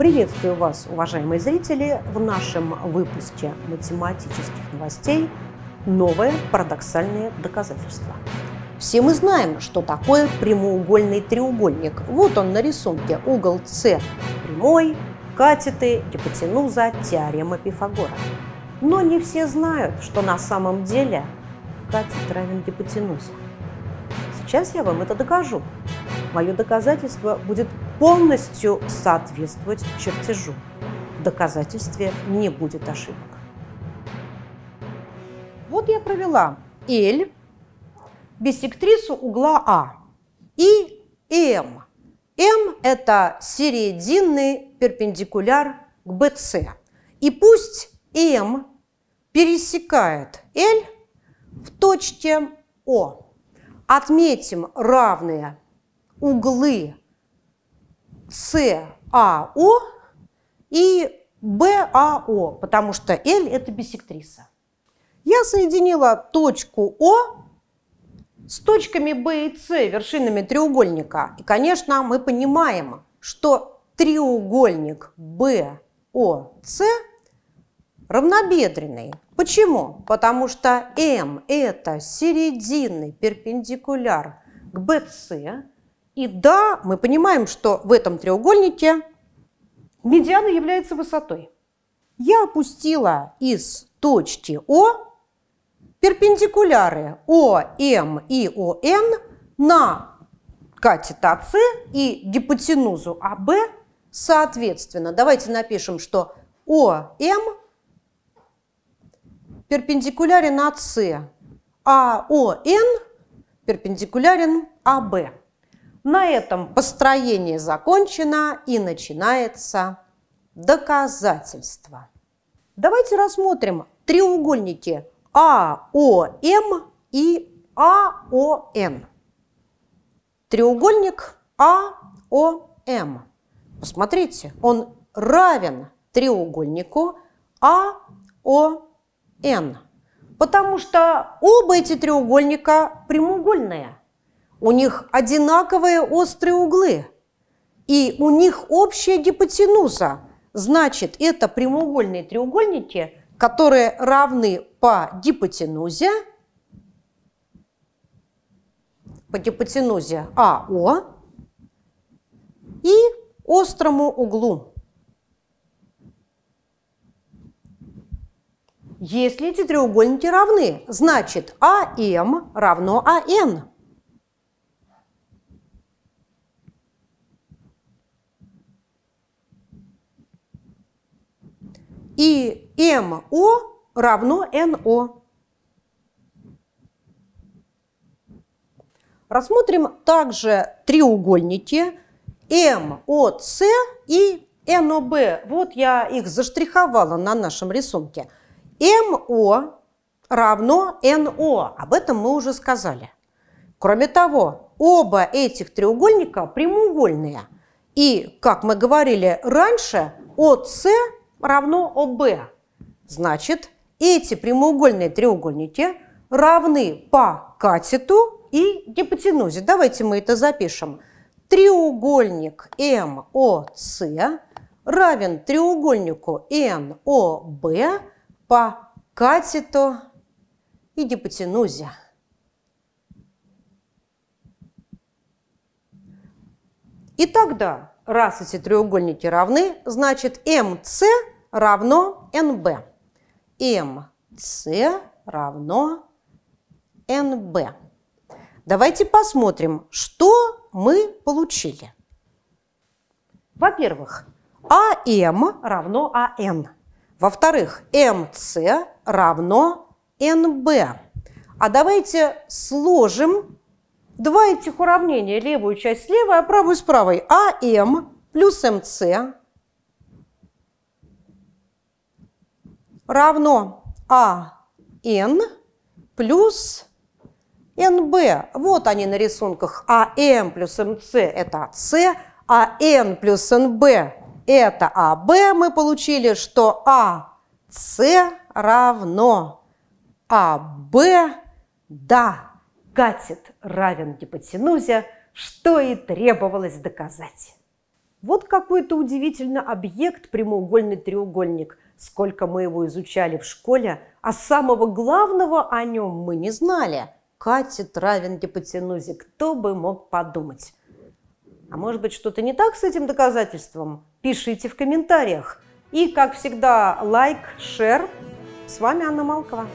Приветствую вас, уважаемые зрители, в нашем выпуске математических новостей «Новые парадоксальные доказательства». Все мы знаем, что такое прямоугольный треугольник. Вот он на рисунке, угол С прямой, катеты, гипотенуза, теорема Пифагора. Но не все знают, что на самом деле катет равен гипотенузе. Сейчас я вам это докажу. Мое доказательство будет полностью соответствовать чертежу. В доказательстве не будет ошибок. Вот я провела L, биссектрису угла А и m m это серединный перпендикуляр к BC. И пусть m пересекает L в точке O Отметим равные углы САО и БАО, потому что L – это бисектриса. Я соединила точку О с точками Б и С, вершинами треугольника. И, конечно, мы понимаем, что треугольник БОС равнобедренный. Почему? Потому что М – это серединный перпендикуляр к БС, и да, мы понимаем, что в этом треугольнике медиана является высотой. Я опустила из точки О перпендикуляры ОМ и ОН на катет АС и гипотенузу АБ соответственно. Давайте напишем, что ОМ перпендикулярен АС, а ОН перпендикулярен АБ. На этом построение закончено и начинается доказательство. Давайте рассмотрим треугольники АОМ и АОН. Треугольник АОМ. Посмотрите, он равен треугольнику АОН, потому что оба эти треугольника прямоугольные – у них одинаковые острые углы, и у них общая гипотенуза. Значит, это прямоугольные треугольники, которые равны по гипотенузе, по гипотенузе АО и острому углу. Если эти треугольники равны, значит АМ равно АН. И МО равно НО. Рассмотрим также треугольники МОС и НОБ. Вот я их заштриховала на нашем рисунке. МО равно НО. Об этом мы уже сказали. Кроме того, оба этих треугольника прямоугольные. И, как мы говорили раньше, ОС равно ОБ. Значит, эти прямоугольные треугольники равны по катету и гипотенузе. Давайте мы это запишем. Треугольник МОС равен треугольнику НОБ по катету и гипотенузе. И тогда Раз эти треугольники равны, значит МС равно НБ. МС равно НБ. Давайте посмотрим, что мы получили. Во-первых, АМ равно АН. Во-вторых, МС равно НБ. А давайте сложим два этих уравнения, левую часть слева левой, а правую с правой, АМ плюс МС равно АН плюс НБ. Вот они на рисунках. АМ плюс МС – это С, АН плюс НБ – это АБ. Мы получили, что АС равно АБ, да, катет равен гипотенузе, что и требовалось доказать. Вот какой-то удивительно объект прямоугольный треугольник. Сколько мы его изучали в школе, а самого главного о нем мы не знали. Катет равен гипотенузе, кто бы мог подумать. А может быть, что-то не так с этим доказательством? Пишите в комментариях. И, как всегда, лайк, шер. С вами Анна Малкова.